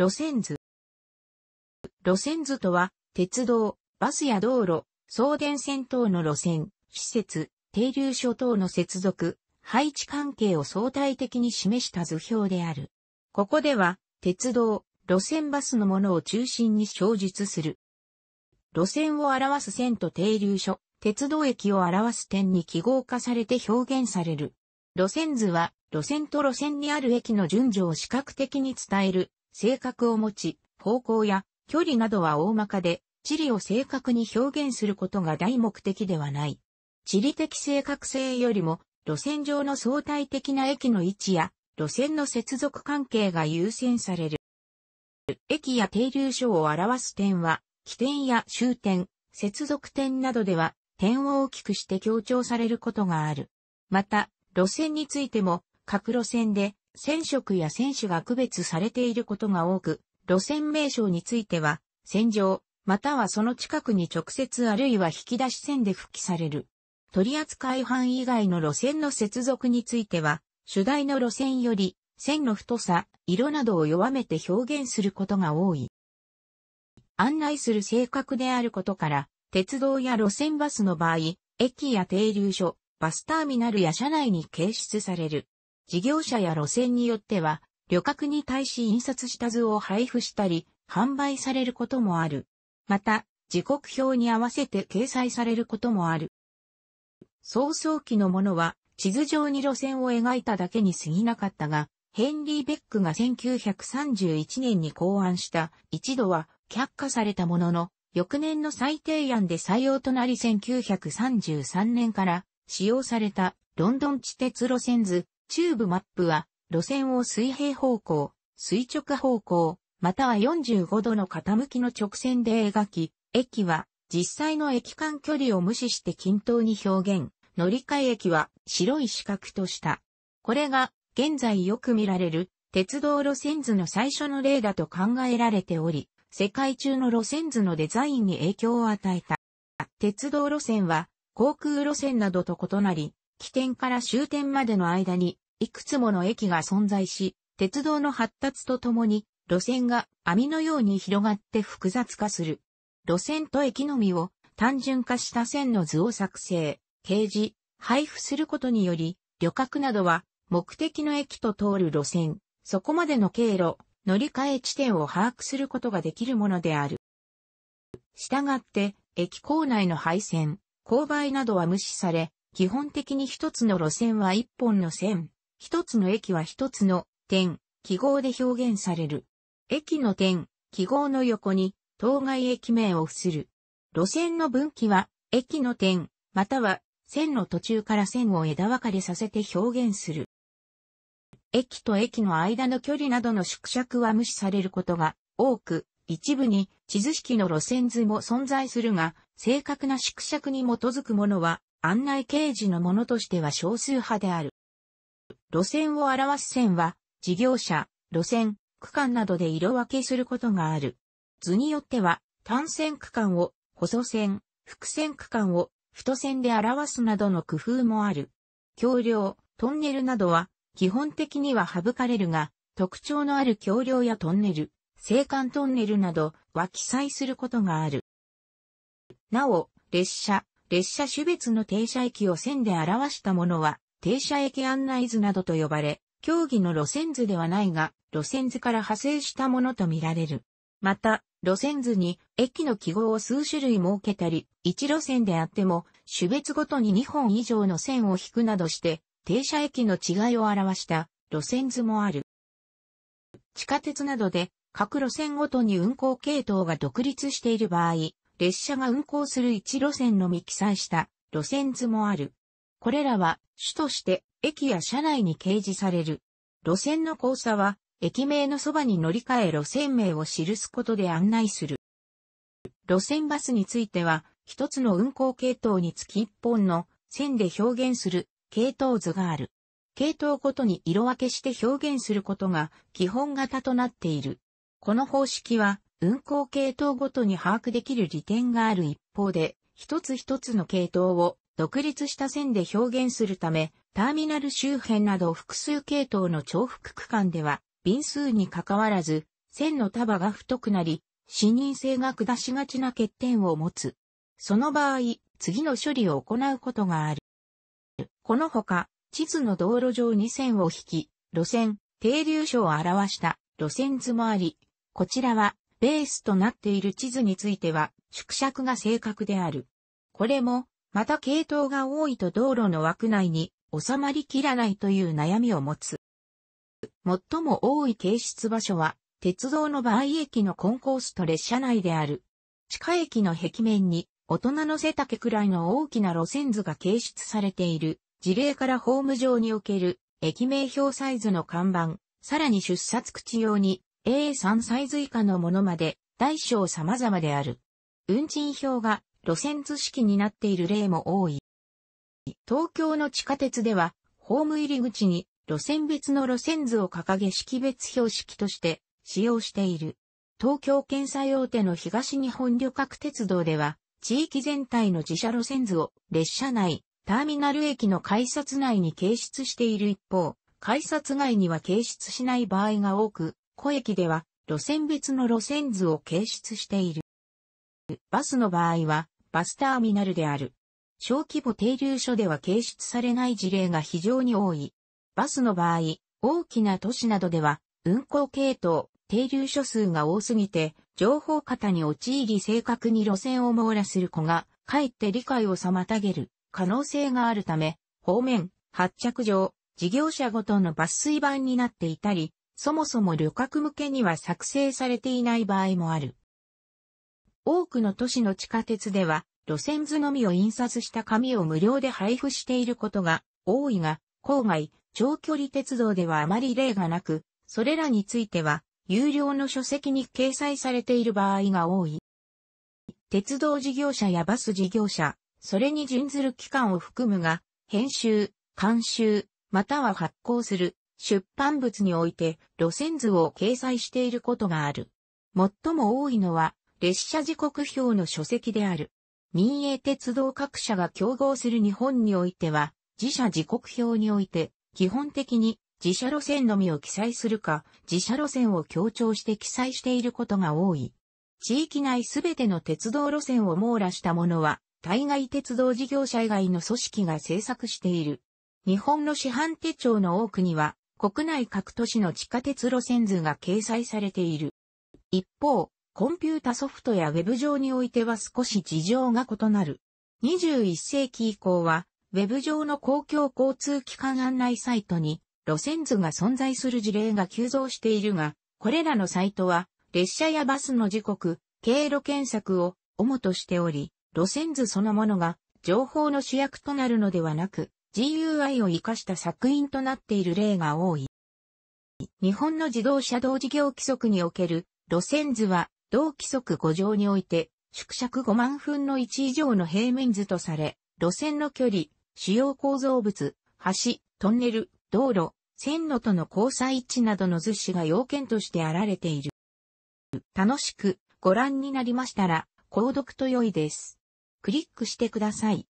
路線図。路線図とは、鉄道、バスや道路、送電線等の路線、施設、停留所等の接続、配置関係を相対的に示した図表である。ここでは、鉄道、路線バスのものを中心に表述する。路線を表す線と停留所、鉄道駅を表す点に記号化されて表現される。路線図は、路線と路線にある駅の順序を視覚的に伝える性格を持ち、方向や距離などは大まかで、地理を正確に表現することが大目的ではない。地理的正確性よりも、路線上の相対的な駅の位置や、路線の接続関係が優先される。駅や停留所を表す点は、起点や終点、接続点などでは、点を大きくして強調されることがある。また、路線についても、各路線で染色や選手が区別されていることが多く、路線名称については、戦場、またはその近くに直接あるいは引き出し線で復帰される。取扱範囲以外の路線の接続については、主題の路線より、線の太さ、色などを弱めて表現することが多い。案内する性格であることから、鉄道や路線バスの場合、駅や停留所、バスターミナルや車内に掲出される。事業者や路線によっては、旅客に対し印刷した図を配布したり、販売されることもある。また、時刻表に合わせて掲載されることもある。早々期のものは、地図上に路線を描いただけに過ぎなかったが、ヘンリー・ベックが1931年に考案した一度は却下されたものの、翌年の再提案で採用となり1933年から使用されたロンドン地鉄路線図チューブマップは、路線を水平方向、垂直方向、または45度の傾きの直線で描き、駅は実際の駅間距離を無視して均等に表現、乗り換え駅は白い四角とした。これが現在よく見られる鉄道路線図の最初の例だと考えられており、世界中の路線図のデザインに影響を与えた。鉄道路線は航空路線などと異なり、起点から終点までの間に、いくつもの駅が存在し、鉄道の発達とともに、路線が網のように広がって複雑化する。路線と駅のみを単純化した線の図を作成、掲示、配布することにより、旅客などは目的の駅と通る路線、そこまでの経路、乗り換え地点を把握することができるものである。したがって、駅構内の配線、勾配などは無視され、基本的に一つの路線は一本の線、一つの駅は一つの点、記号で表現される。駅の点、記号の横に当該駅名を付する。路線の分岐は駅の点、または線の途中から線を枝分かれさせて表現する。駅と駅の間の距離などの縮尺は無視されることが多く、一部に地図式の路線図も存在するが、正確な縮尺に基づくものは案内掲示のものとしては少数派である。路線を表す線は、事業者、路線、区間などで色分けすることがある。図によっては、単線区間を、細線、複線区間を、太線で表すなどの工夫もある。橋梁、トンネルなどは、基本的には省かれるが、特徴のある橋梁やトンネル、青函トンネルなどは記載することがある。なお、列車、列車種別の停車駅を線で表したものは、停車駅案内図などと呼ばれ、競技の路線図ではないが、路線図から派生したものとみられる。また、路線図に駅の記号を数種類設けたり、1路線であっても、種別ごとに2本以上の線を引くなどして、停車駅の違いを表した路線図もある。地下鉄などで、各路線ごとに運行系統が独立している場合、列車が運行する一路線のみ記載した路線図もある。これらは主として駅や車内に掲示される。路線の交差は駅名のそばに乗り換え路線名を記すことで案内する。路線バスについては一つの運行系統につき一本の線で表現する系統図がある。系統ごとに色分けして表現することが基本型となっている。この方式は運行系統ごとに把握できる利点がある一方で、一つ一つの系統を独立した線で表現するため、ターミナル周辺など複数系統の重複区間では、便数に関わらず、線の束が太くなり、視認性が下しがちな欠点を持つ。その場合、次の処理を行うことがある。このほか、地図の道路上に線を引き、路線、停留所を表した路線図もあり、こちらはベースとなっている地図については、縮尺が正確である。これも、また系統が多いと道路の枠内に収まりきらないという悩みを持つ。最も多い形出場所は、鉄道の場合駅のコンコースと列車内である。地下駅の壁面に、大人の背丈くらいの大きな路線図が形出されている。事例からホーム上における、駅名表サイズの看板、さらに出札口用に、A3 サイズ以下のものまで大小様々である。運賃表が路線図式になっている例も多い。東京の地下鉄では、ホーム入り口に路線別の路線図を掲げ識別標識として使用している。東京検査用手の東日本旅客鉄道では、地域全体の自社路線図を列車内、ターミナル駅の改札内に掲出している一方、改札外には掲出しない場合が多く、湖駅では路線別の路線図を掲出している。バスの場合はバスターミナルである。小規模停留所では掲出されない事例が非常に多い。バスの場合、大きな都市などでは運行系統、停留所数が多すぎて、情報型に陥り正確に路線を網羅する子が、かえって理解を妨げる可能性があるため、方面、発着場、事業者ごとの抜粋版になっていたり、そもそも旅客向けには作成されていない場合もある。多くの都市の地下鉄では、路線図のみを印刷した紙を無料で配布していることが多いが、郊外、長距離鉄道ではあまり例がなく、それらについては、有料の書籍に掲載されている場合が多い。鉄道事業者やバス事業者、それに準ずる機関を含むが、編集、監修、または発行する、出版物において路線図を掲載していることがある。最も多いのは列車時刻表の書籍である。民営鉄道各社が競合する日本においては、自社時刻表において、基本的に自社路線のみを記載するか、自社路線を強調して記載していることが多い。地域内すべての鉄道路線を網羅したものは、対外鉄道事業者以外の組織が制作している。日本の市販手帳の多くには、国内各都市の地下鉄路線図が掲載されている。一方、コンピュータソフトやウェブ上においては少し事情が異なる。21世紀以降は、ウェブ上の公共交通機関案内サイトに路線図が存在する事例が急増しているが、これらのサイトは列車やバスの時刻、経路検索を主としており、路線図そのものが情報の主役となるのではなく、GUI を活かした作品となっている例が多い。日本の自動車道事業規則における路線図は同規則5条において縮尺5万分の1以上の平面図とされ、路線の距離、主要構造物、橋、トンネル、道路、線路との交差位置などの図紙が要件としてあられている。楽しくご覧になりましたら、購読と良いです。クリックしてください。